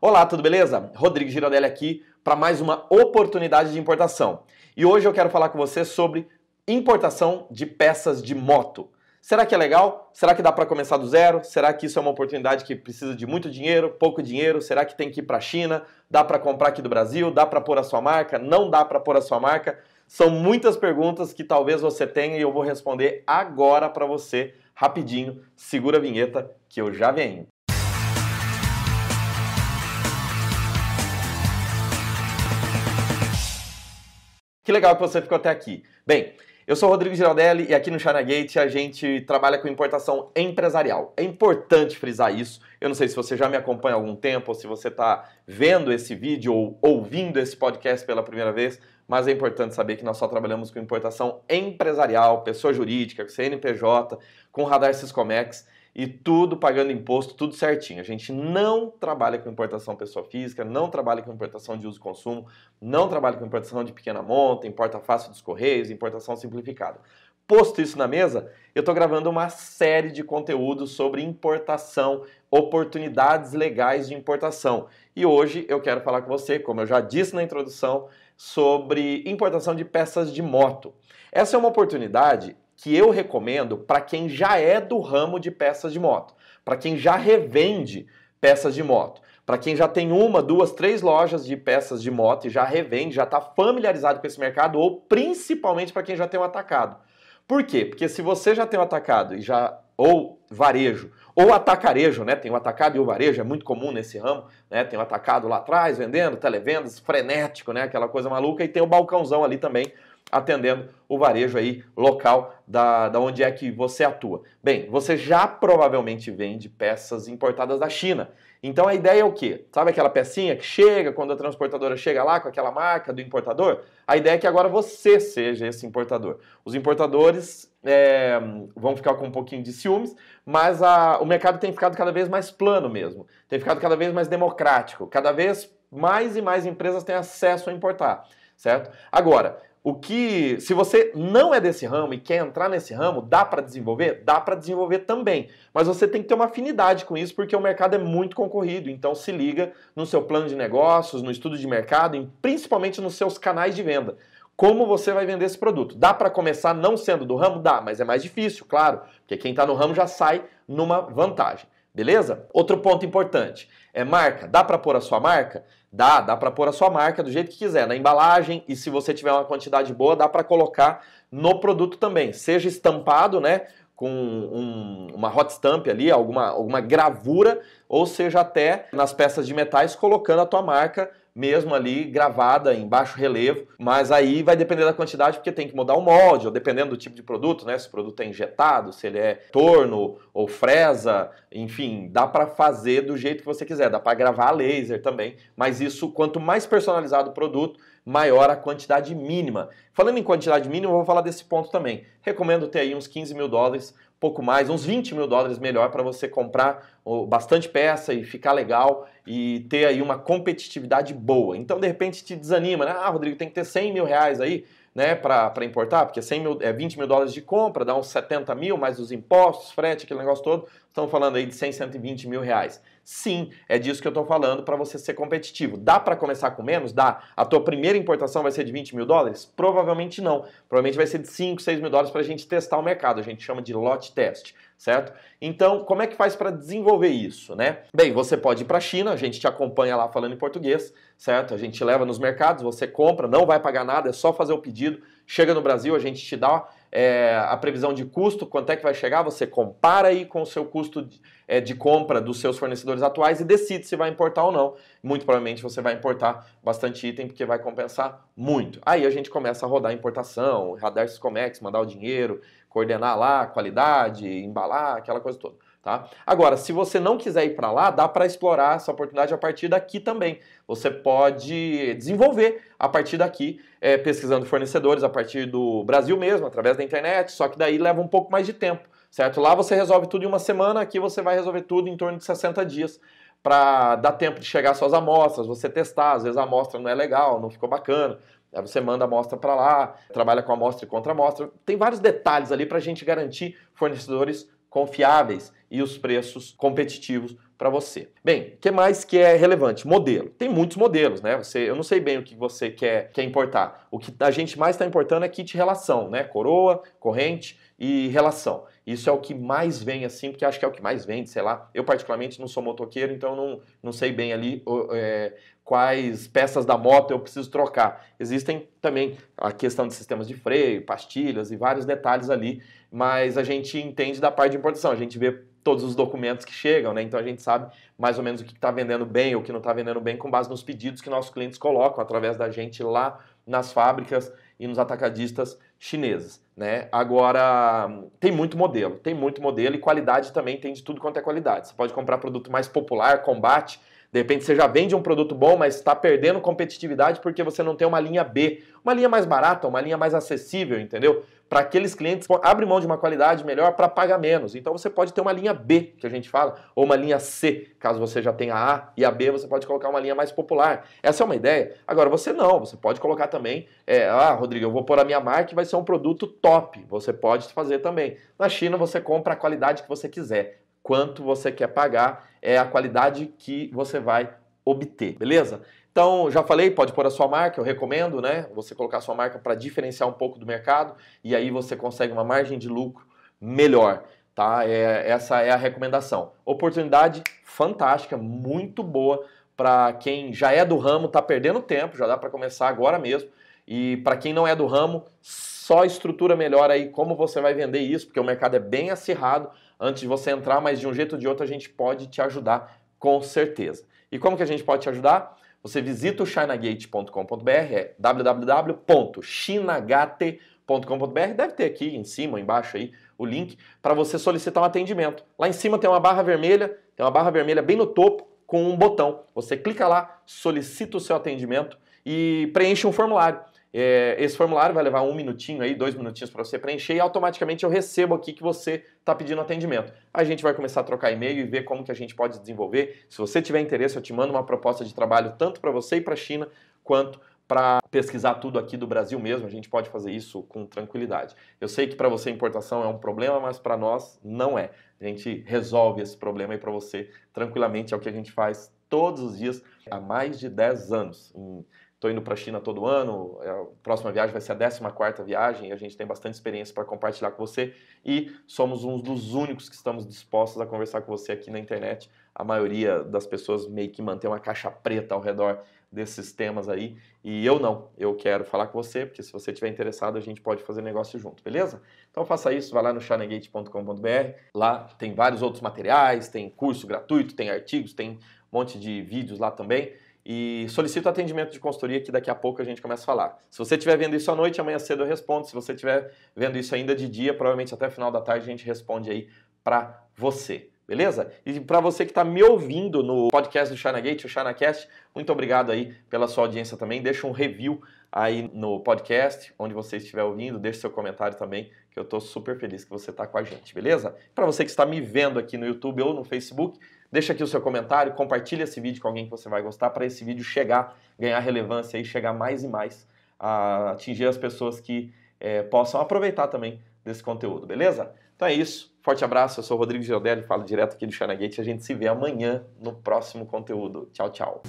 Olá, tudo beleza? Rodrigo Giranelli aqui para mais uma oportunidade de importação. E hoje eu quero falar com você sobre importação de peças de moto. Será que é legal? Será que dá para começar do zero? Será que isso é uma oportunidade que precisa de muito dinheiro, pouco dinheiro? Será que tem que ir para a China? Dá para comprar aqui do Brasil? Dá para pôr a sua marca? Não dá para pôr a sua marca? São muitas perguntas que talvez você tenha e eu vou responder agora para você, rapidinho. Segura a vinheta que eu já venho. legal que você ficou até aqui. Bem, eu sou Rodrigo Giraldelli e aqui no China Gate a gente trabalha com importação empresarial. É importante frisar isso. Eu não sei se você já me acompanha há algum tempo ou se você está vendo esse vídeo ou ouvindo esse podcast pela primeira vez, mas é importante saber que nós só trabalhamos com importação empresarial, pessoa jurídica, CNPJ, com radar Ciscomex e tudo pagando imposto, tudo certinho. A gente não trabalha com importação pessoa física, não trabalha com importação de uso e consumo, não trabalha com importação de pequena monta, importa fácil dos correios, importação simplificada. Posto isso na mesa, eu estou gravando uma série de conteúdos sobre importação, oportunidades legais de importação. E hoje eu quero falar com você, como eu já disse na introdução, sobre importação de peças de moto. Essa é uma oportunidade que eu recomendo para quem já é do ramo de peças de moto, para quem já revende peças de moto. Para quem já tem uma, duas, três lojas de peças de moto e já revende, já está familiarizado com esse mercado, ou principalmente para quem já tem um atacado. Por quê? Porque se você já tem um atacado e já ou varejo, ou atacarejo, né? Tem o um atacado e o um varejo, é muito comum nesse ramo, né? Tem o um atacado lá atrás vendendo, televendas, frenético, né? Aquela coisa maluca e tem o balcãozão ali também atendendo o varejo aí local da, da onde é que você atua. Bem, você já provavelmente vende peças importadas da China. Então a ideia é o quê? Sabe aquela pecinha que chega quando a transportadora chega lá com aquela marca do importador? A ideia é que agora você seja esse importador. Os importadores é, vão ficar com um pouquinho de ciúmes, mas a, o mercado tem ficado cada vez mais plano mesmo, tem ficado cada vez mais democrático, cada vez mais e mais empresas têm acesso a importar, certo? Agora, o que, se você não é desse ramo e quer entrar nesse ramo, dá para desenvolver? Dá para desenvolver também. Mas você tem que ter uma afinidade com isso, porque o mercado é muito concorrido. Então se liga no seu plano de negócios, no estudo de mercado e principalmente nos seus canais de venda. Como você vai vender esse produto? Dá para começar não sendo do ramo? Dá, mas é mais difícil, claro, porque quem está no ramo já sai numa vantagem. Beleza? Outro ponto importante é marca. Dá para pôr a sua marca? Dá, dá para pôr a sua marca do jeito que quiser, na embalagem e se você tiver uma quantidade boa, dá para colocar no produto também. Seja estampado, né, com um, uma hot stamp ali, alguma, alguma gravura, ou seja até nas peças de metais colocando a tua marca mesmo ali gravada em baixo relevo, mas aí vai depender da quantidade porque tem que mudar o molde, ou dependendo do tipo de produto, né? Se o produto é injetado, se ele é torno ou fresa, enfim, dá para fazer do jeito que você quiser, dá para gravar a laser também, mas isso quanto mais personalizado o produto, maior a quantidade mínima. Falando em quantidade mínima, eu vou falar desse ponto também. Recomendo ter aí uns 15 mil dólares, pouco mais, uns 20 mil dólares melhor para você comprar bastante peça e ficar legal e ter aí uma competitividade boa. Então, de repente, te desanima, né? Ah, Rodrigo, tem que ter 100 mil reais aí né, para importar, porque 100 mil, é 20 mil dólares de compra, dá uns 70 mil, mais os impostos, frete, aquele negócio todo, estamos falando aí de 100, 120 mil reais. Sim, é disso que eu estou falando para você ser competitivo. Dá para começar com menos? Dá. A tua primeira importação vai ser de 20 mil dólares? Provavelmente não. Provavelmente vai ser de 5, 6 mil dólares para a gente testar o mercado. A gente chama de lote teste certo? Então, como é que faz para desenvolver isso, né? Bem, você pode ir para a China, a gente te acompanha lá falando em português, certo? A gente leva nos mercados, você compra, não vai pagar nada, é só fazer o pedido, chega no Brasil, a gente te dá é, a previsão de custo, quanto é que vai chegar, você compara aí com o seu custo de, é, de, compra dos seus fornecedores atuais e decide se vai importar ou não. Muito provavelmente você vai importar bastante item, porque vai compensar muito. Aí a gente começa a rodar a importação, radar Comex, mandar o dinheiro, coordenar lá, qualidade, embalar, aquela coisa toda. Tá? Agora, se você não quiser ir para lá, dá para explorar essa oportunidade a partir daqui também. Você pode desenvolver a partir daqui, é, pesquisando fornecedores a partir do Brasil mesmo, através da internet, só que daí leva um pouco mais de tempo, certo? Lá você resolve tudo em uma semana, aqui você vai resolver tudo em torno de 60 dias para dar tempo de chegar suas amostras, você testar, às vezes a amostra não é legal, não ficou bacana, Aí você manda a amostra para lá, trabalha com amostra e contra amostra. Tem vários detalhes ali para a gente garantir fornecedores confiáveis e os preços competitivos para você. Bem, o que mais que é relevante? Modelo. Tem muitos modelos, né? Você, eu não sei bem o que você quer, quer importar. O que a gente mais está importando é kit relação, né? Coroa, corrente e relação. Isso é o que mais vem assim, porque acho que é o que mais vende, sei lá. Eu, particularmente, não sou motoqueiro, então não, não sei bem ali é, quais peças da moto eu preciso trocar. Existem também a questão de sistemas de freio, pastilhas e vários detalhes ali, mas a gente entende da parte de importação. A gente vê todos os documentos que chegam, né? Então a gente sabe mais ou menos o que está vendendo bem, o que não está vendendo bem, com base nos pedidos que nossos clientes colocam através da gente lá nas fábricas e nos atacadistas chineses, né? Agora tem muito modelo, tem muito modelo e qualidade também tem de tudo quanto é qualidade. Você pode comprar produto mais popular, combate, de repente você já vende um produto bom, mas está perdendo competitividade porque você não tem uma linha B, uma linha mais barata, uma linha mais acessível, entendeu? para aqueles clientes abre abrem mão de uma qualidade melhor para pagar menos. Então você pode ter uma linha B, que a gente fala, ou uma linha C, caso você já tenha a A e a B, você pode colocar uma linha mais popular. Essa é uma ideia. Agora, você não, você pode colocar também, é, ah, Rodrigo, eu vou pôr a minha marca e vai ser um produto top. Você pode fazer também. Na China, você compra a qualidade que você quiser. Quanto você quer pagar é a qualidade que você vai obter, beleza? Então, já falei, pode pôr a sua marca, eu recomendo, né? Você colocar a sua marca para diferenciar um pouco do mercado e aí você consegue uma margem de lucro melhor, tá? É, essa é a recomendação. Oportunidade fantástica, muito boa para quem já é do ramo, tá perdendo tempo, já dá para começar agora mesmo. E para quem não é do ramo, só estrutura melhor aí como você vai vender isso, porque o mercado é bem acirrado antes de você entrar, mas de um jeito ou de outro a gente pode te ajudar com certeza. E como que a gente pode te ajudar? Você visita o chinagate.com.br, é www.chinagate.com.br. Deve ter aqui em cima, embaixo aí, o link para você solicitar um atendimento. Lá em cima tem uma barra vermelha, tem uma barra vermelha bem no topo com um botão. Você clica lá, solicita o seu atendimento e preenche um formulário. É, esse formulário vai levar um minutinho aí, dois minutinhos para você preencher e automaticamente eu recebo aqui que você está pedindo atendimento. A gente vai começar a trocar e-mail e ver como que a gente pode desenvolver. Se você tiver interesse, eu te mando uma proposta de trabalho tanto para você e para a China, quanto para pesquisar tudo aqui do Brasil mesmo, a gente pode fazer isso com tranquilidade. Eu sei que para você importação é um problema, mas para nós não é. A gente resolve esse problema aí para você tranquilamente, é o que a gente faz todos os dias há mais de 10 anos. Em Estou indo para a China todo ano, é, a próxima viagem vai ser a 14ª viagem, a gente tem bastante experiência para compartilhar com você e somos um dos únicos que estamos dispostos a conversar com você aqui na internet. A maioria das pessoas meio que mantém uma caixa preta ao redor desses temas aí. E eu não, eu quero falar com você, porque se você estiver interessado, a gente pode fazer negócio junto, beleza? Então faça isso, vá lá no chanegate.com.br. Lá tem vários outros materiais, tem curso gratuito, tem artigos, tem um monte de vídeos lá também e solicito atendimento de consultoria que daqui a pouco a gente começa a falar. Se você estiver vendo isso à noite, amanhã cedo eu respondo. Se você estiver vendo isso ainda de dia, provavelmente até o final da tarde a gente responde aí para você. Beleza? E para você que está me ouvindo no podcast do ChinaGate, o ChinaCast, muito obrigado aí pela sua audiência também. Deixa um review aí no podcast, onde você estiver ouvindo, deixa seu comentário também, que eu estou super feliz que você está com a gente, beleza? Para você que está me vendo aqui no YouTube ou no Facebook, Deixa aqui o seu comentário, compartilha esse vídeo com alguém que você vai gostar para esse vídeo chegar, ganhar relevância e chegar mais e mais a atingir as pessoas que é, possam aproveitar também desse conteúdo, beleza? Então é isso. Forte abraço, eu sou o Rodrigo Giodelli, falo direto aqui do China Gate. A gente se vê amanhã no próximo conteúdo. Tchau, tchau.